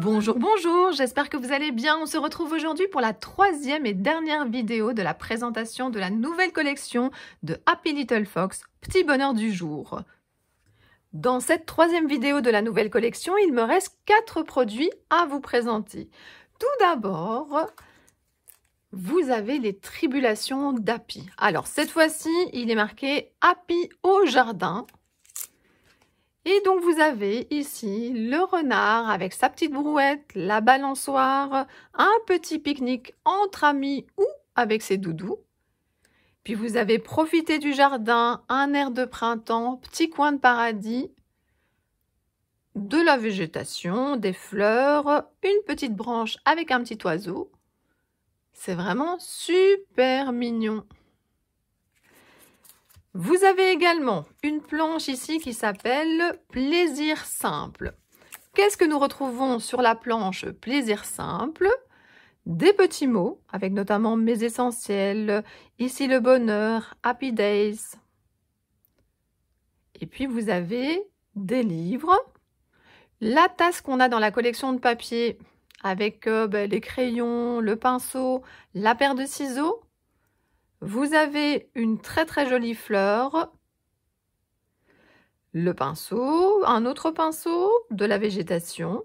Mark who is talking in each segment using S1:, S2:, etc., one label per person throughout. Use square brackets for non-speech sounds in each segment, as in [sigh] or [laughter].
S1: Bonjour, bonjour, j'espère que vous allez bien. On se retrouve aujourd'hui pour la troisième et dernière vidéo de la présentation de la nouvelle collection de Happy Little Fox, Petit Bonheur du Jour. Dans cette troisième vidéo de la nouvelle collection, il me reste quatre produits à vous présenter. Tout d'abord, vous avez les tribulations d'Happy. Alors cette fois-ci, il est marqué Happy au jardin. Et donc vous avez ici le renard avec sa petite brouette, la balançoire, un petit pique-nique entre amis ou avec ses doudous. Puis vous avez profité du jardin, un air de printemps, petit coin de paradis, de la végétation, des fleurs, une petite branche avec un petit oiseau. C'est vraiment super mignon. Vous avez également une planche ici qui s'appelle « Plaisir simple ». Qu'est-ce que nous retrouvons sur la planche « Plaisir simple » Des petits mots, avec notamment « Mes essentiels »,« Ici le bonheur »,« Happy Days ». Et puis, vous avez des livres. La tasse qu'on a dans la collection de papier, avec euh, ben, les crayons, le pinceau, la paire de ciseaux, vous avez une très très jolie fleur, le pinceau, un autre pinceau, de la végétation.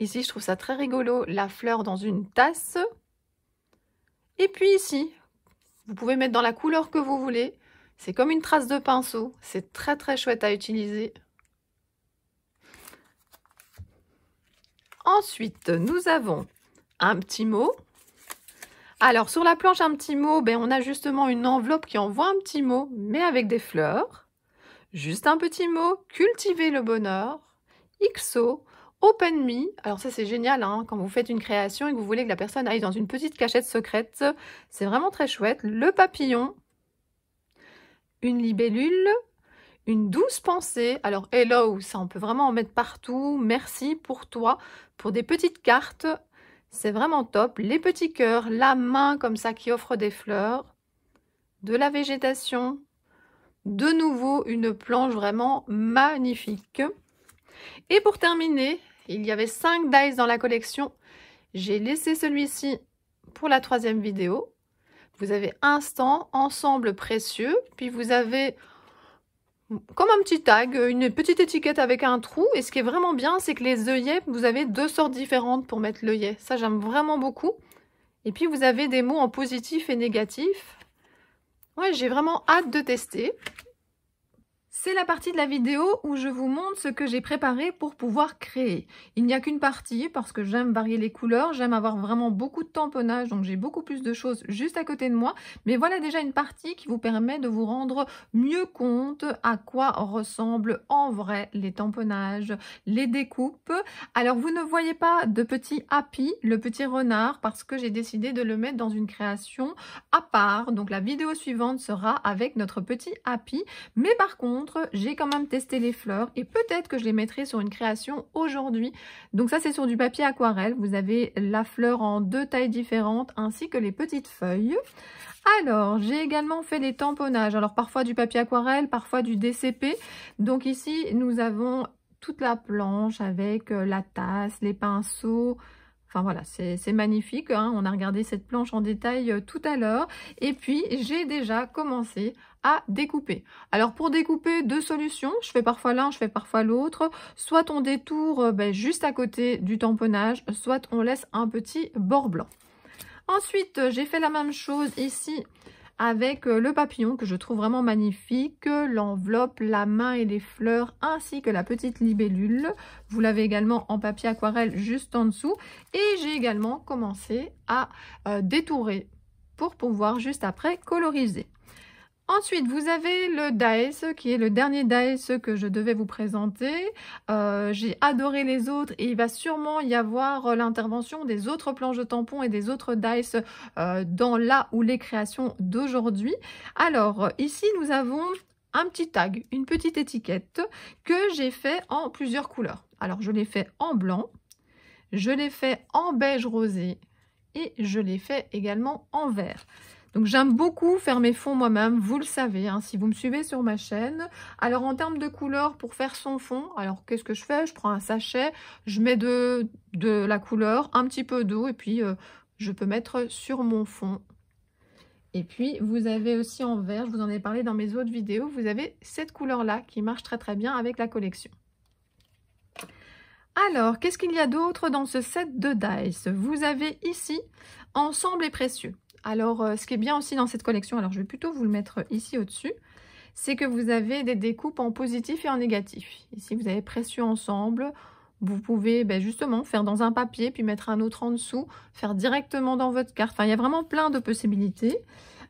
S1: Ici, je trouve ça très rigolo, la fleur dans une tasse. Et puis ici, vous pouvez mettre dans la couleur que vous voulez. C'est comme une trace de pinceau. C'est très très chouette à utiliser. Ensuite, nous avons un petit mot alors sur la planche un petit mot, ben, on a justement une enveloppe qui envoie un petit mot, mais avec des fleurs. Juste un petit mot, cultiver le bonheur. XO, Open Me. Alors ça c'est génial hein. quand vous faites une création et que vous voulez que la personne aille dans une petite cachette secrète. C'est vraiment très chouette. Le papillon, une libellule, une douce pensée. Alors hello, ça on peut vraiment en mettre partout. Merci pour toi, pour des petites cartes c'est vraiment top. Les petits cœurs, la main comme ça qui offre des fleurs, de la végétation. De nouveau, une planche vraiment magnifique. Et pour terminer, il y avait 5 dice dans la collection. J'ai laissé celui-ci pour la troisième vidéo. Vous avez instant, ensemble précieux, puis vous avez comme un petit tag, une petite étiquette avec un trou. Et ce qui est vraiment bien, c'est que les œillets, vous avez deux sortes différentes pour mettre l'œillet. Ça, j'aime vraiment beaucoup. Et puis, vous avez des mots en positif et négatif. Ouais, j'ai vraiment hâte de tester. C'est la partie de la vidéo où je vous montre ce que j'ai préparé pour pouvoir créer. Il n'y a qu'une partie parce que j'aime varier les couleurs, j'aime avoir vraiment beaucoup de tamponnage, donc j'ai beaucoup plus de choses juste à côté de moi. Mais voilà déjà une partie qui vous permet de vous rendre mieux compte à quoi ressemblent en vrai les tamponnages, les découpes. Alors vous ne voyez pas de petit happy, le petit renard, parce que j'ai décidé de le mettre dans une création à part. Donc la vidéo suivante sera avec notre petit happy. Mais par contre, j'ai quand même testé les fleurs et peut-être que je les mettrai sur une création aujourd'hui. Donc ça, c'est sur du papier aquarelle. Vous avez la fleur en deux tailles différentes ainsi que les petites feuilles. Alors, j'ai également fait des tamponnages. Alors, parfois du papier aquarelle, parfois du DCP. Donc ici, nous avons toute la planche avec euh, la tasse, les pinceaux, Enfin voilà, c'est magnifique. Hein. On a regardé cette planche en détail euh, tout à l'heure. Et puis, j'ai déjà commencé à découper. Alors pour découper, deux solutions. Je fais parfois l'un, je fais parfois l'autre. Soit on détourne euh, ben, juste à côté du tamponnage, soit on laisse un petit bord blanc. Ensuite, euh, j'ai fait la même chose ici avec euh, le papillon que je trouve vraiment magnifique, l'enveloppe, la main et les fleurs ainsi que la petite libellule. Vous l'avez également en papier aquarelle juste en dessous et j'ai également commencé à euh, détourer pour pouvoir juste après coloriser. Ensuite, vous avez le Dice, qui est le dernier Dice que je devais vous présenter. Euh, j'ai adoré les autres et il va sûrement y avoir l'intervention des autres planches de tampons et des autres Dice euh, dans la ou les créations d'aujourd'hui. Alors, ici, nous avons un petit tag, une petite étiquette que j'ai fait en plusieurs couleurs. Alors, je l'ai fait en blanc, je l'ai fait en beige rosé et je l'ai fait également en vert. Donc j'aime beaucoup faire mes fonds moi-même, vous le savez, hein, si vous me suivez sur ma chaîne. Alors en termes de couleur, pour faire son fond, alors qu'est-ce que je fais Je prends un sachet, je mets de, la couleur, un petit peu d'eau et puis euh, je peux mettre sur mon fond. Et puis vous avez aussi en vert, je vous en ai parlé dans mes autres vidéos, vous avez cette couleur-là qui marche très très bien avec la collection. Alors, qu'est-ce qu'il y a d'autre dans ce set de dice Vous avez ici « Ensemble et précieux ». Alors, euh, ce qui est bien aussi dans cette collection, alors je vais plutôt vous le mettre ici au-dessus, c'est que vous avez des découpes en positif et en négatif. Ici, vous avez précieux ensemble. Vous pouvez ben, justement faire dans un papier, puis mettre un autre en dessous, faire directement dans votre carte. Enfin, il y a vraiment plein de possibilités.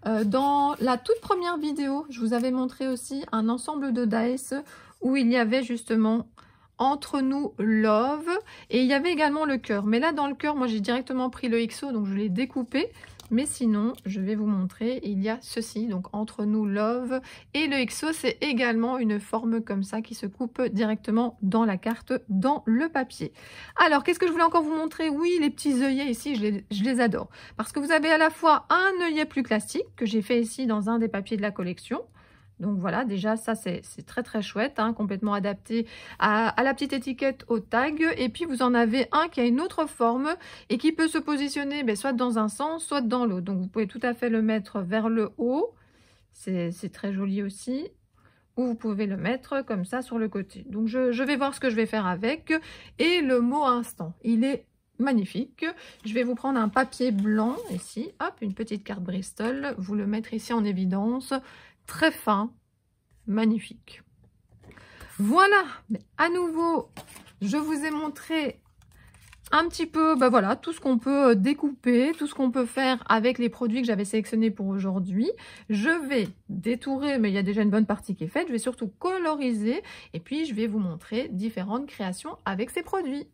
S1: Euh, dans la toute première vidéo, je vous avais montré aussi un ensemble de dice où il y avait justement entre nous love et il y avait également le cœur. Mais là, dans le cœur, moi j'ai directement pris le XO, donc je l'ai découpé. Mais sinon, je vais vous montrer, il y a ceci, donc entre nous Love et le XO, c'est également une forme comme ça qui se coupe directement dans la carte, dans le papier. Alors, qu'est-ce que je voulais encore vous montrer Oui, les petits œillets ici, je les, je les adore. Parce que vous avez à la fois un œillet plus classique, que j'ai fait ici dans un des papiers de la collection, donc voilà, déjà ça c'est très très chouette, hein, complètement adapté à, la petite étiquette au tag. Et puis vous en avez un qui a une autre forme et qui peut se positionner ben, soit dans un sens, soit dans l'autre. Donc vous pouvez tout à fait le mettre vers le haut, c'est très joli aussi. Ou vous pouvez le mettre comme ça sur le côté. Donc je, je vais voir ce que je vais faire avec. Et le mot instant, il est magnifique. Je vais vous prendre un papier blanc ici, hop, une petite carte Bristol, vous le mettre ici en évidence très fin, magnifique. Voilà, à nouveau, je vous ai montré un petit peu, ben voilà, tout ce qu'on peut euh, découper, tout ce qu'on peut faire avec les produits que j'avais sélectionnés pour aujourd'hui. Je vais détourer, mais il y a déjà une bonne partie qui est faite. Je vais surtout coloriser et puis je vais vous montrer différentes créations avec ces produits.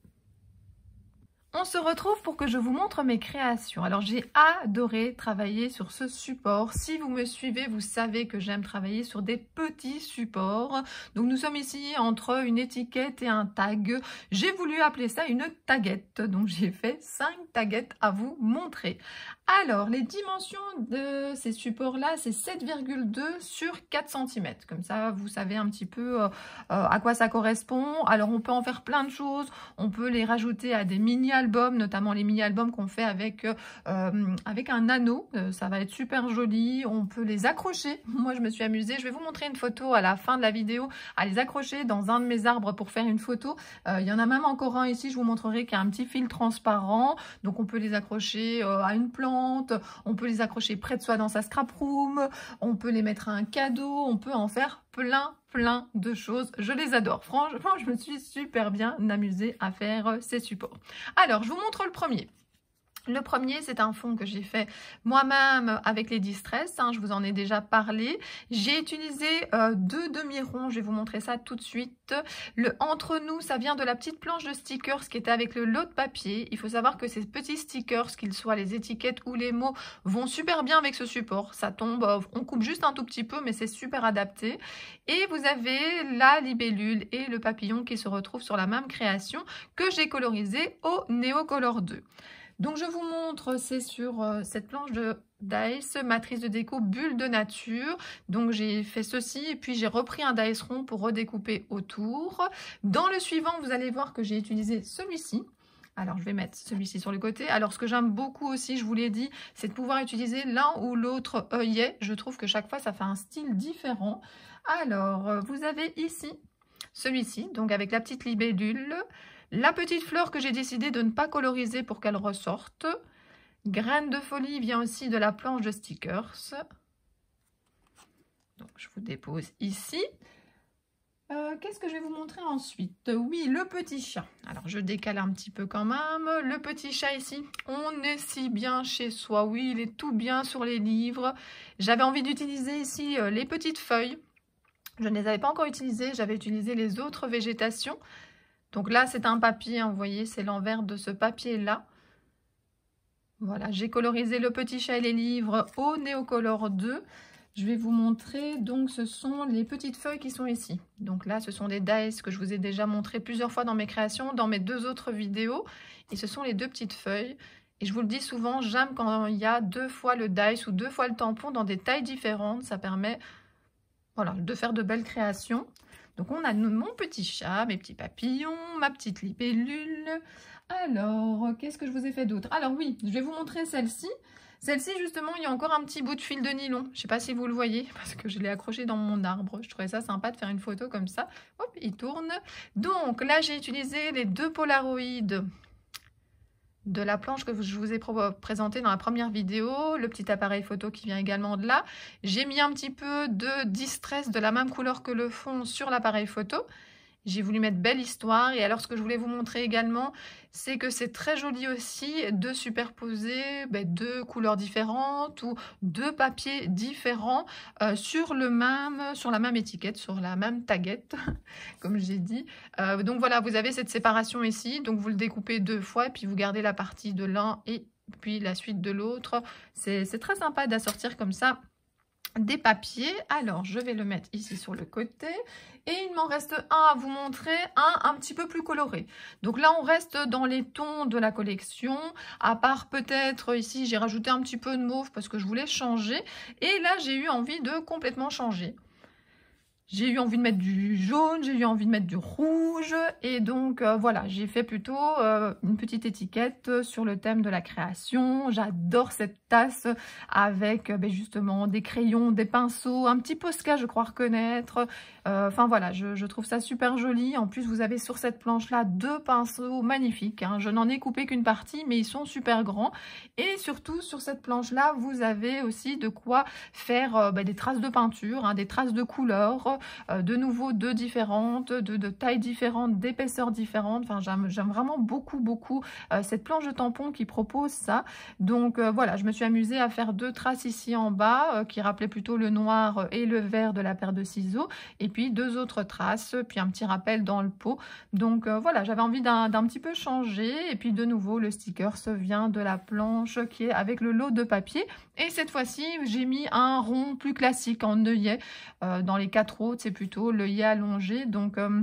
S1: On se retrouve pour que je vous montre mes créations. Alors j'ai adoré travailler sur ce support. Si vous me suivez, vous savez que j'aime travailler sur des petits supports. Donc nous sommes ici entre une étiquette et un tag. J'ai voulu appeler ça une taguette. Donc j'ai fait cinq taguettes à vous montrer. Alors, les dimensions de ces supports-là, c'est 7,2 sur 4 cm. Comme ça, vous savez un petit peu euh, euh, à quoi ça correspond. Alors, on peut en faire plein de choses. On peut les rajouter à des mini-albums, notamment les mini-albums qu'on fait avec, euh, avec un anneau. ça va être super joli. On peut les accrocher. [laughs] Moi, je me suis amusée. Je vais vous montrer une photo à la fin de la vidéo à les accrocher dans un de mes arbres pour faire une photo. Il y en a même encore un ici. Je vous montrerai qu'il y a un petit fil transparent. Donc, on peut les accrocher à une plante on peut les accrocher près de soi dans sa scrap room, on peut les mettre à un cadeau, on peut en faire plein plein de choses. Je les adore. Franchement, je me suis super bien amusée à faire ces supports. Alors, je vous montre le premier. Le premier, c'est un fond que j'ai fait moi-même avec les Distress, hein, je vous en ai déjà parlé. J'ai utilisé euh, deux demi-ronds, je vais vous montrer ça tout de suite. Le Entre nous, ça vient de la petite planche de stickers qui était avec le lot de papier. Il faut savoir que ces petits stickers, qu'ils soient les étiquettes ou les mots, vont super bien avec ce support. Ça tombe, euh, on coupe juste un tout petit peu, mais c'est super adapté. Et vous avez la libellule et le papillon qui se retrouvent sur la même création que j'ai colorisé au Color 2. Donc je vous montre, c'est sur euh, cette planche de Dice, matrice de déco bulle de nature. Donc j'ai fait ceci et puis j'ai repris un Dice rond pour redécouper autour. Dans le suivant, vous allez voir que j'ai utilisé celui-ci. Alors, je vais mettre celui-ci sur le côté. Alors, ce que j'aime beaucoup aussi, je vous l'ai dit, c'est de pouvoir utiliser l'un ou l'autre œillet. Je trouve que chaque fois, ça fait un style différent. Alors, euh, vous avez ici celui-ci, donc avec la petite libellule. La petite fleur que j'ai décidé de ne pas coloriser pour qu'elle ressorte. Graine de folie vient aussi de la planche de stickers. Donc, je vous dépose ici. Euh, qu'est-ce que je vais vous montrer ensuite Oui, le petit chat. Alors, je décale un petit peu quand même. Le petit chat ici, on est si bien chez soi. Oui, il est tout bien sur les livres. J'avais envie d'utiliser ici euh, les petites feuilles. Je ne les avais pas encore utilisées. J'avais utilisé les autres végétations. Donc là, c'est un papier, hein, vous voyez, c'est l'envers de ce papier-là. Voilà, j'ai colorisé le petit chat et les livres au Néocolor 2. Je vais vous montrer, donc ce sont les petites feuilles qui sont ici. Donc là, ce sont des dice que je vous ai déjà montré plusieurs fois dans mes créations, dans mes deux autres vidéos. Et ce sont les deux petites feuilles. Et je vous le dis souvent, j'aime quand il y a deux fois le dice ou deux fois le tampon dans des tailles différentes. Ça permet voilà, de faire de belles créations. Donc on a mon petit chat, mes petits papillons, ma petite libellule. Alors, qu'est-ce que je vous ai fait d'autre Alors oui, je vais vous montrer celle-ci. Celle-ci, justement, il y a encore un petit bout de fil de nylon. Je ne sais pas si vous le voyez, [laughs] parce que je l'ai accroché dans mon arbre. Je trouvais ça sympa de faire une photo comme ça. Hop, il tourne. Donc là, j'ai utilisé les deux polaroïdes de la planche que je vous ai présentée dans la première vidéo, le petit appareil photo qui vient également de là. J'ai mis un petit peu de distress de la même couleur que le fond sur l'appareil photo j'ai voulu mettre belle histoire. Et alors, ce que je voulais vous montrer également, c'est que c'est très joli aussi de superposer ben, deux couleurs différentes ou deux papiers différents euh, sur, le même, sur la même étiquette, sur la même taguette, [laughs] comme j'ai dit. Euh, donc voilà, vous avez cette séparation ici. Donc, vous le découpez deux fois et puis vous gardez la partie de l'un et puis la suite de l'autre. C'est très sympa d'assortir comme ça des papiers. Alors, je vais le mettre ici sur le côté. Et il m'en reste un à vous montrer, un un petit peu plus coloré. Donc là, on reste dans les tons de la collection. À part peut-être ici, j'ai rajouté un petit peu de mauve parce que je voulais changer. Et là, j'ai eu envie de complètement changer j'ai eu envie de mettre du jaune, j'ai eu envie de mettre du rouge. Et donc euh, voilà, j'ai fait plutôt euh, une petite étiquette sur le thème de la création. J'adore cette tasse avec euh, ben, justement des crayons, des pinceaux, un petit Posca je crois reconnaître, euh, enfin voilà, je, trouve ça super joli. En plus, vous avez sur cette planche-là deux pinceaux magnifiques. Hein. Je n'en ai coupé qu'une partie, mais ils sont super grands. Et surtout, sur cette planche-là, vous avez aussi de quoi faire euh, bah, des traces de peinture, hein, des traces de couleurs, euh, de nouveau deux différentes, de, tailles différentes, d'épaisseurs différentes. Enfin, j'aime vraiment beaucoup, beaucoup cette planche de tampon qui propose ça. Donc voilà, je me suis amusée à faire deux traces ici en bas qui rappelaient plutôt le noir et le vert de la paire de ciseaux. Et deux autres traces, puis un petit rappel dans le pot. Donc euh, voilà, j'avais envie d'un petit peu changer. Et puis de nouveau, le sticker se vient de la planche qui est avec le lot de papier. Et cette fois-ci, j'ai mis un rond plus classique en œillet. Euh, dans les quatre autres, c'est plutôt l'œillet allongé. Donc... Euh,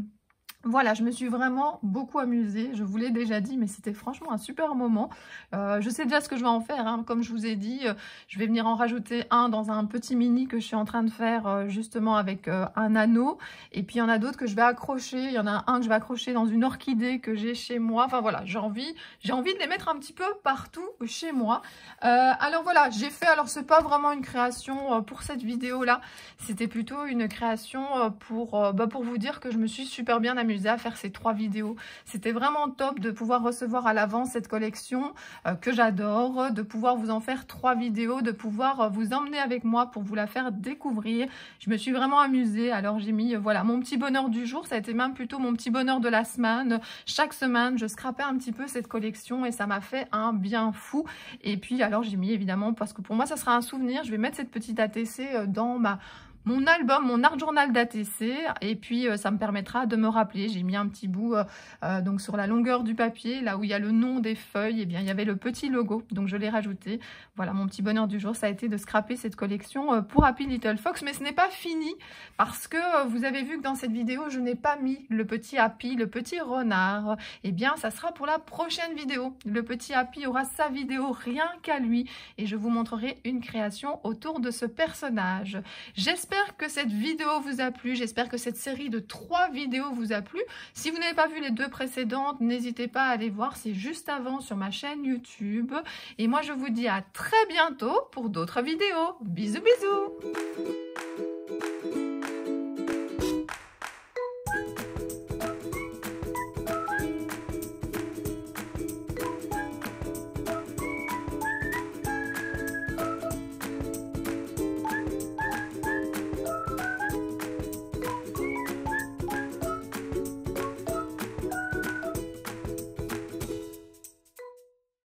S1: voilà, je me suis vraiment beaucoup amusée, je vous l'ai déjà dit, mais c'était franchement un super moment. Euh, je sais déjà ce que je vais en faire, hein. comme je vous ai dit, euh, je vais venir en rajouter un dans un petit mini que je suis en train de faire euh, justement avec un anneau. Et puis il y en a d'autres que je vais accrocher, il y en a un que je vais accrocher dans une orchidée que j'ai chez moi. Enfin voilà, j'ai envie, j'ai envie de les mettre un petit peu partout chez moi. alors voilà, j'ai fait, alors c'est pas vraiment une création pour cette vidéo-là, c'était plutôt une création pour, bah, pour vous dire que je me suis super bien amusée à faire ces trois vidéos. C'était vraiment top de pouvoir recevoir à l'avance cette collection euh, que j'adore, de pouvoir vous en faire trois vidéos, de pouvoir euh, vous emmener avec moi pour vous la faire découvrir. Je me suis vraiment amusée. Alors j'ai mis euh, voilà mon petit bonheur du jour. Ça a été même plutôt mon petit bonheur de la semaine. Chaque semaine, je scrapais un petit peu cette collection et ça m'a fait un bien fou. Et puis alors j'ai mis évidemment parce que pour moi ça sera un souvenir. Je vais mettre cette petite ATC dans ma mon album, mon art journal d'ATC. Et puis, euh, ça me permettra de me rappeler. J'ai mis un petit bout euh, euh, donc sur la longueur du papier, là où il y a le nom des feuilles. Et eh bien, il y avait le petit logo. Donc, je l'ai rajouté. Voilà, mon petit bonheur du jour, ça a été de scraper cette collection pour Happy Little Fox. Mais ce n'est pas fini parce que vous avez vu que dans cette vidéo, je n'ai pas mis le petit Happy, le petit renard. Eh bien, ça sera pour la prochaine vidéo. Le petit Happy aura sa vidéo rien qu'à lui. Et je vous montrerai une création autour de ce personnage. J'espère J'espère que cette vidéo vous a plu, j'espère que cette série de trois vidéos vous a plu. Si vous n'avez pas vu les deux précédentes, n'hésitez pas à aller voir, c'est juste avant sur ma chaîne YouTube. Et moi je vous dis à très bientôt pour d'autres vidéos. Bisous bisous